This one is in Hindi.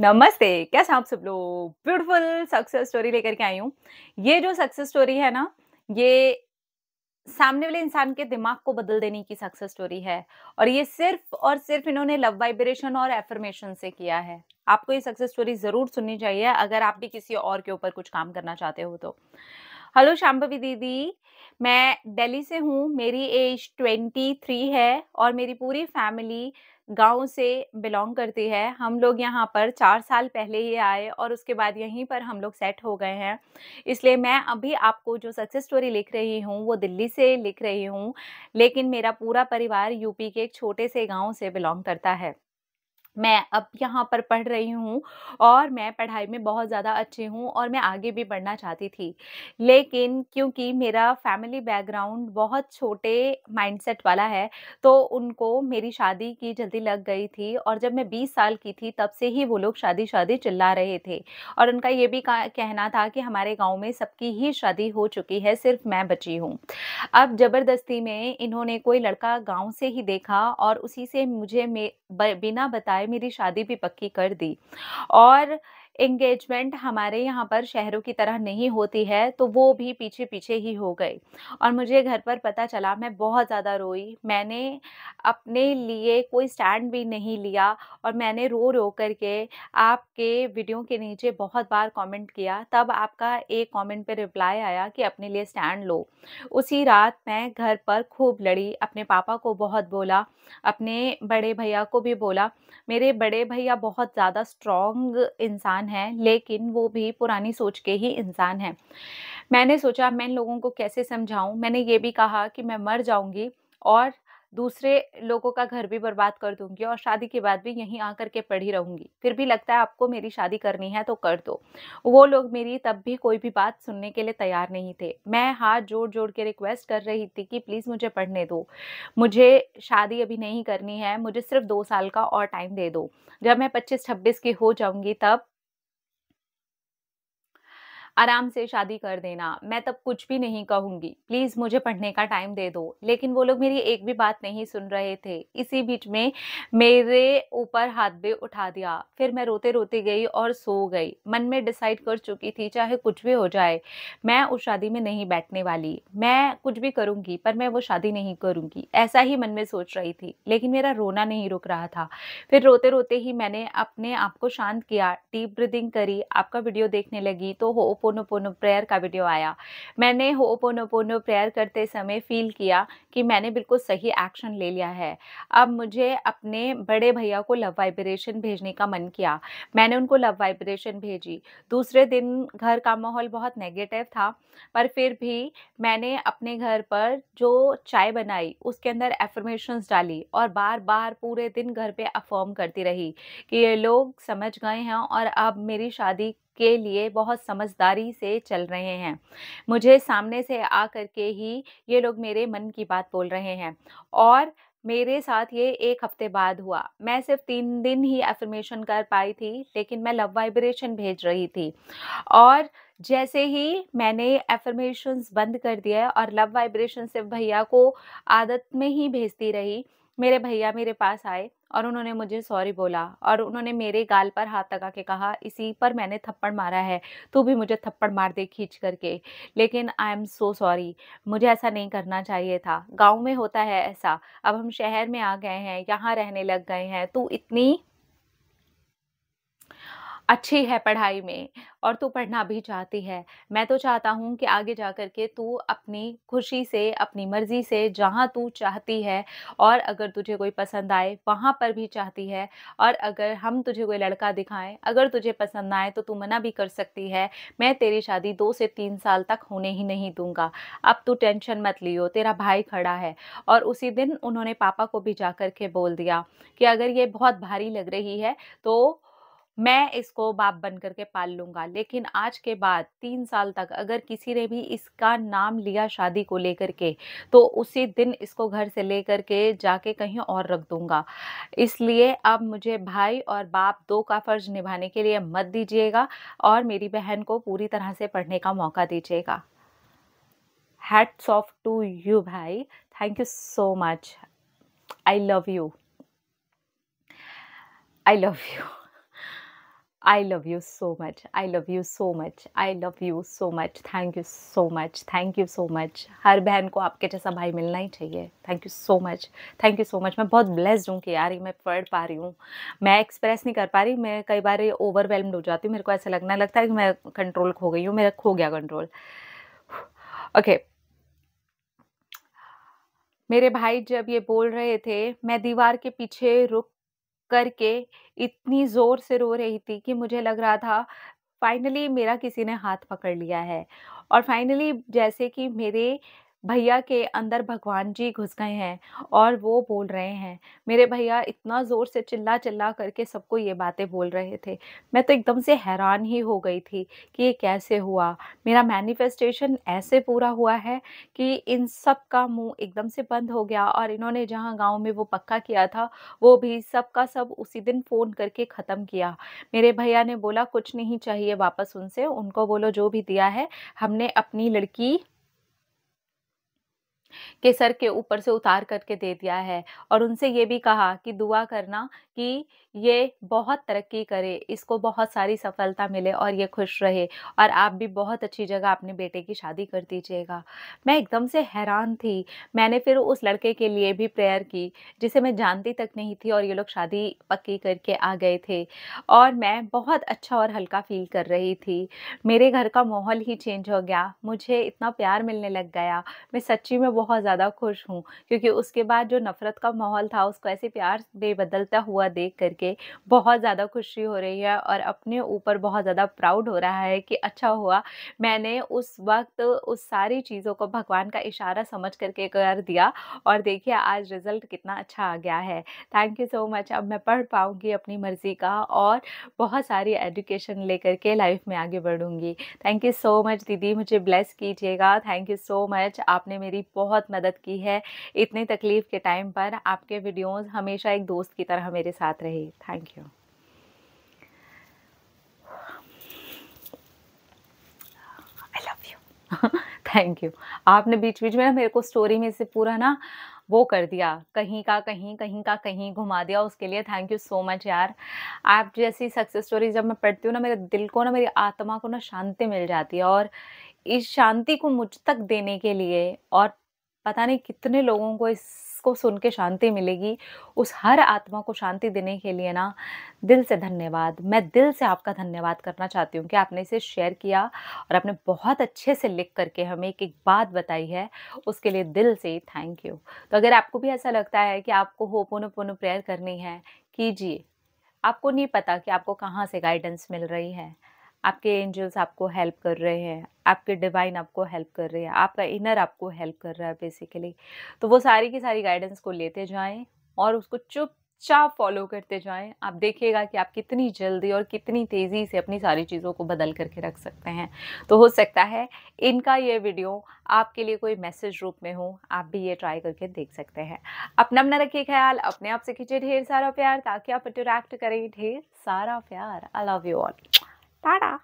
नमस्ते कैसे आप सब लोग ब्यूटीफुल सक्सेस स्टोरी लेकर के आई हूँ ये जो सक्सेस स्टोरी है ना ये सामने वाले इंसान के दिमाग को बदल देने की सक्सेस स्टोरी है और ये सिर्फ और सिर्फ इन्होंने लव वाइब्रेशन और एफर्मेशन से किया है आपको ये सक्सेस स्टोरी ज़रूर सुननी चाहिए अगर आप भी किसी और के ऊपर कुछ काम करना चाहते हो तो हेलो शाम्भवी दीदी मैं दिल्ली से हूँ मेरी एज ट्वेंटी थ्री है और मेरी पूरी फैमिली गांव से बिलोंग करती है हम लोग यहाँ पर चार साल पहले ही आए और उसके बाद यहीं पर हम लोग सेट हो गए हैं इसलिए मैं अभी आपको जो सक्सेस स्टोरी लिख रही हूँ वो दिल्ली से लिख रही हूँ लेकिन मेरा पूरा परिवार यूपी के एक छोटे से गाँव से बिलोंग करता है मैं अब यहाँ पर पढ़ रही हूँ और मैं पढ़ाई में बहुत ज़्यादा अच्छी हूँ और मैं आगे भी बढ़ना चाहती थी लेकिन क्योंकि मेरा फैमिली बैकग्राउंड बहुत छोटे माइंडसेट वाला है तो उनको मेरी शादी की जल्दी लग गई थी और जब मैं 20 साल की थी तब से ही वो लोग शादी शादी चिल्ला रहे थे और उनका ये भी कहना था कि हमारे गाँव में सबकी ही शादी हो चुकी है सिर्फ मैं बची हूँ अब ज़बरदस्ती में इन्होंने कोई लड़का गाँव से ही देखा और उसी से मुझे बिना बताए मेरी शादी भी पक्की कर दी और एंगेजमेंट हमारे यहाँ पर शहरों की तरह नहीं होती है तो वो भी पीछे पीछे ही हो गए और मुझे घर पर पता चला मैं बहुत ज़्यादा रोई मैंने अपने लिए कोई स्टैंड भी नहीं लिया और मैंने रो रो कर के आपके वीडियो के नीचे बहुत बार कमेंट किया तब आपका एक कमेंट पे रिप्लाई आया कि अपने लिए स्टैंड लो उसी रात मैं घर पर खूब लड़ी अपने पापा को बहुत बोला अपने बड़े भैया को भी बोला मेरे बड़े भैया बहुत ज़्यादा स्ट्रॉन्ग इंसान है लेकिन वो भी पुरानी सोच के ही इंसान है मैंने सोचा मैं इन लोगों को कैसे समझाऊं मैंने ये भी कहा कि मैं मर जाऊंगी और दूसरे लोगों का घर भी बर्बाद कर दूंगी और शादी के बाद भी यहीं आकर के पढ़ी रहूंगी फिर भी लगता है आपको मेरी शादी करनी है तो कर दो वो लोग मेरी तब भी कोई भी बात सुनने के लिए तैयार नहीं थे मैं हाथ जोड़ जोड़ के रिक्वेस्ट कर रही थी कि प्लीज़ मुझे पढ़ने दो मुझे शादी अभी नहीं करनी है मुझे सिर्फ दो साल का और टाइम दे दो जब मैं पच्चीस छब्बीस की हो जाऊँगी तब आराम से शादी कर देना मैं तब कुछ भी नहीं कहूँगी प्लीज़ मुझे पढ़ने का टाइम दे दो लेकिन वो लोग मेरी एक भी बात नहीं सुन रहे थे इसी बीच में मेरे ऊपर हाथ भी उठा दिया फिर मैं रोते रोते गई और सो गई मन में डिसाइड कर चुकी थी चाहे कुछ भी हो जाए मैं उस शादी में नहीं बैठने वाली मैं कुछ भी करूँगी पर मैं वो शादी नहीं करूँगी ऐसा ही मन में सोच रही थी लेकिन मेरा रोना नहीं रुक रहा था फिर रोते रोते ही मैंने अपने आप को शांत किया डीप ब्रीदिंग करी आपका वीडियो देखने लगी तो होप होपोनोपोनो प्रेयर का वीडियो आया मैंने होपोनोपोनो प्रेयर करते समय फील किया कि मैंने बिल्कुल सही एक्शन ले लिया है अब मुझे अपने बड़े भैया को लव वाइब्रेशन भेजने का मन किया मैंने उनको लव वाइब्रेशन भेजी दूसरे दिन घर का माहौल बहुत नेगेटिव था पर फिर भी मैंने अपने घर पर जो चाय बनाई उसके अंदर एफर्मेशंस डाली और बार बार पूरे दिन घर पे अफर्म करती रही कि ये लोग समझ गए हैं और अब मेरी शादी के लिए बहुत समझदारी से चल रहे हैं मुझे सामने से आ करके ही ये लोग मेरे मन की बात बोल रहे हैं और मेरे साथ ये एक हफ्ते बाद हुआ मैं सिर्फ तीन दिन ही एफर्मेशन कर पाई थी लेकिन मैं लव वाइब्रेशन भेज रही थी और जैसे ही मैंने एफर्मेशंस बंद कर दिया और लव वाइब्रेशन सिर्फ भैया को आदत में ही भेजती रही मेरे भैया मेरे पास आए और उन्होंने मुझे सॉरी बोला और उन्होंने मेरे गाल पर हाथ लगा के कहा इसी पर मैंने थप्पड़ मारा है तू भी मुझे थप्पड़ मार दे खींच करके लेकिन आई एम सो सॉरी मुझे ऐसा नहीं करना चाहिए था गांव में होता है ऐसा अब हम शहर में आ गए हैं यहाँ रहने लग गए हैं तू इतनी अच्छी है पढ़ाई में और तू पढ़ना भी चाहती है मैं तो चाहता हूँ कि आगे जा कर के तू अपनी खुशी से अपनी मर्ज़ी से जहाँ तू चाहती है और अगर तुझे कोई पसंद आए वहाँ पर भी चाहती है और अगर हम तुझे कोई लड़का दिखाएं अगर तुझे पसंद आए तो तू मना भी कर सकती है मैं तेरी शादी दो से तीन साल तक होने ही नहीं दूंगा अब तू टेंशन मत लियो तेरा भाई खड़ा है और उसी दिन उन्होंने पापा को भी जा कर के बोल दिया कि अगर ये बहुत भारी लग रही है तो मैं इसको बाप बन करके पाल लूँगा लेकिन आज के बाद तीन साल तक अगर किसी ने भी इसका नाम लिया शादी को लेकर के तो उसी दिन इसको घर से ले करके जाके कहीं और रख दूँगा इसलिए अब मुझे भाई और बाप दो का फ़र्ज निभाने के लिए मत दीजिएगा और मेरी बहन को पूरी तरह से पढ़ने का मौका दीजिएगा हैट्स ऑफ टू यू भाई thank you so much I love you I love you I love you so much. I love you so much. I love you so much. Thank you so much thank you so much हर बहन को आपके जैसा भाई मिलना ही चाहिए thank you so much thank you so much मैं बहुत ब्लेस्ड हूँ कि यार ये मैं पढ़ पा रही हूँ मैं एक्सप्रेस नहीं कर पा रही मैं कई बार ओवरवेलम्ड हो जाती हूँ मेरे को ऐसा लगना लगता है कि मैं कंट्रोल खो गई हूँ मेरा खो गया कंट्रोल ओके okay. मेरे भाई जब ये बोल रहे थे मैं दीवार के पीछे रुक करके इतनी ज़ोर से रो रही थी कि मुझे लग रहा था फाइनली मेरा किसी ने हाथ पकड़ लिया है और फाइनली जैसे कि मेरे भैया के अंदर भगवान जी घुस गए हैं और वो बोल रहे हैं मेरे भैया इतना ज़ोर से चिल्ला चिल्ला करके सबको ये बातें बोल रहे थे मैं तो एकदम से हैरान ही हो गई थी कि ये कैसे हुआ मेरा मैनिफेस्टेशन ऐसे पूरा हुआ है कि इन सब का मुंह एकदम से बंद हो गया और इन्होंने जहाँ गांव में वो पक्का किया था वो भी सब का सब उसी दिन फ़ोन करके ख़त्म किया मेरे भैया ने बोला कुछ नहीं चाहिए वापस उनसे उनको बोलो जो भी दिया है हमने अपनी लड़की के सर के ऊपर से उतार करके दे दिया है और उनसे ये भी कहा कि दुआ करना कि ये बहुत तरक्की करे इसको बहुत सारी सफलता मिले और ये खुश रहे और आप भी बहुत अच्छी जगह अपने बेटे की शादी कर दीजिएगा मैं एकदम से हैरान थी मैंने फिर उस लड़के के लिए भी प्रेयर की जिसे मैं जानती तक नहीं थी और ये लोग शादी पक्की करके आ गए थे और मैं बहुत अच्छा और हल्का फील कर रही थी मेरे घर का माहौल ही चेंज हो गया मुझे इतना प्यार मिलने लग गया मैं सच्ची में बहुत ज़्यादा खुश हूँ क्योंकि उसके बाद जो नफ़रत का माहौल था उसको ऐसे प्यार बेबदलता हुआ देख करके के बहुत ज़्यादा खुशी हो रही है और अपने ऊपर बहुत ज़्यादा प्राउड हो रहा है कि अच्छा हुआ मैंने उस वक्त उस सारी चीज़ों को भगवान का इशारा समझ करके कर दिया और देखिए आज रिज़ल्ट कितना अच्छा आ गया है थैंक यू सो मच अब मैं पढ़ पाऊँगी अपनी मर्ज़ी का और बहुत सारी एजुकेशन लेकर के लाइफ में आगे बढ़ूँगी थैंक यू सो मच दीदी मुझे ब्लेस कीजिएगा थैंक यू सो मच आपने मेरी बहुत मदद की है इतने तकलीफ़ के टाइम पर आपके वीडियोज़ हमेशा एक दोस्त की तरह मेरे साथ रहे thank you I love you thank you आपने बीच बीच में ना मेरे को स्टोरी में से पूरा ना वो कर दिया कहीं का कहीं कहीं का कहीं घुमा दिया उसके लिए थैंक यू सो मच यार आप जैसी सक्सेस स्टोरी जब मैं पढ़ती हूँ ना मेरे दिल को ना मेरी आत्मा को ना शांति मिल जाती है और इस शांति को मुझ तक देने के लिए और पता नहीं कितने लोगों को इस को सुन के शांति मिलेगी उस हर आत्मा को शांति देने के लिए ना दिल से धन्यवाद मैं दिल से आपका धन्यवाद करना चाहती हूँ कि आपने इसे शेयर किया और आपने बहुत अच्छे से लिख करके हमें एक एक बात बताई है उसके लिए दिल से थैंक यू तो अगर आपको भी ऐसा लगता है कि आपको हो होपोनोपोनो प्रेयर करनी है कीजिए आपको नहीं पता कि आपको कहाँ से गाइडेंस मिल रही है आपके एंजल्स आपको हेल्प कर रहे हैं आपके डिवाइन आपको हेल्प कर रहे हैं आपका इनर आपको हेल्प कर रहा है बेसिकली तो वो सारी की सारी गाइडेंस को लेते जाएं और उसको चुपचाप फॉलो करते जाएं आप देखिएगा कि आप कितनी जल्दी और कितनी तेज़ी से अपनी सारी चीज़ों को बदल करके रख सकते हैं तो हो सकता है इनका ये वीडियो आपके लिए कोई मैसेज रूप में हो आप भी ये ट्राई करके देख सकते हैं अपना अपना रखिए ख्याल अपने आप से खींचे ढेर सारा प्यार ताकि आप इंटरैक्ट करें ढेर सारा प्यार आई लव यू ऑल 哒哒。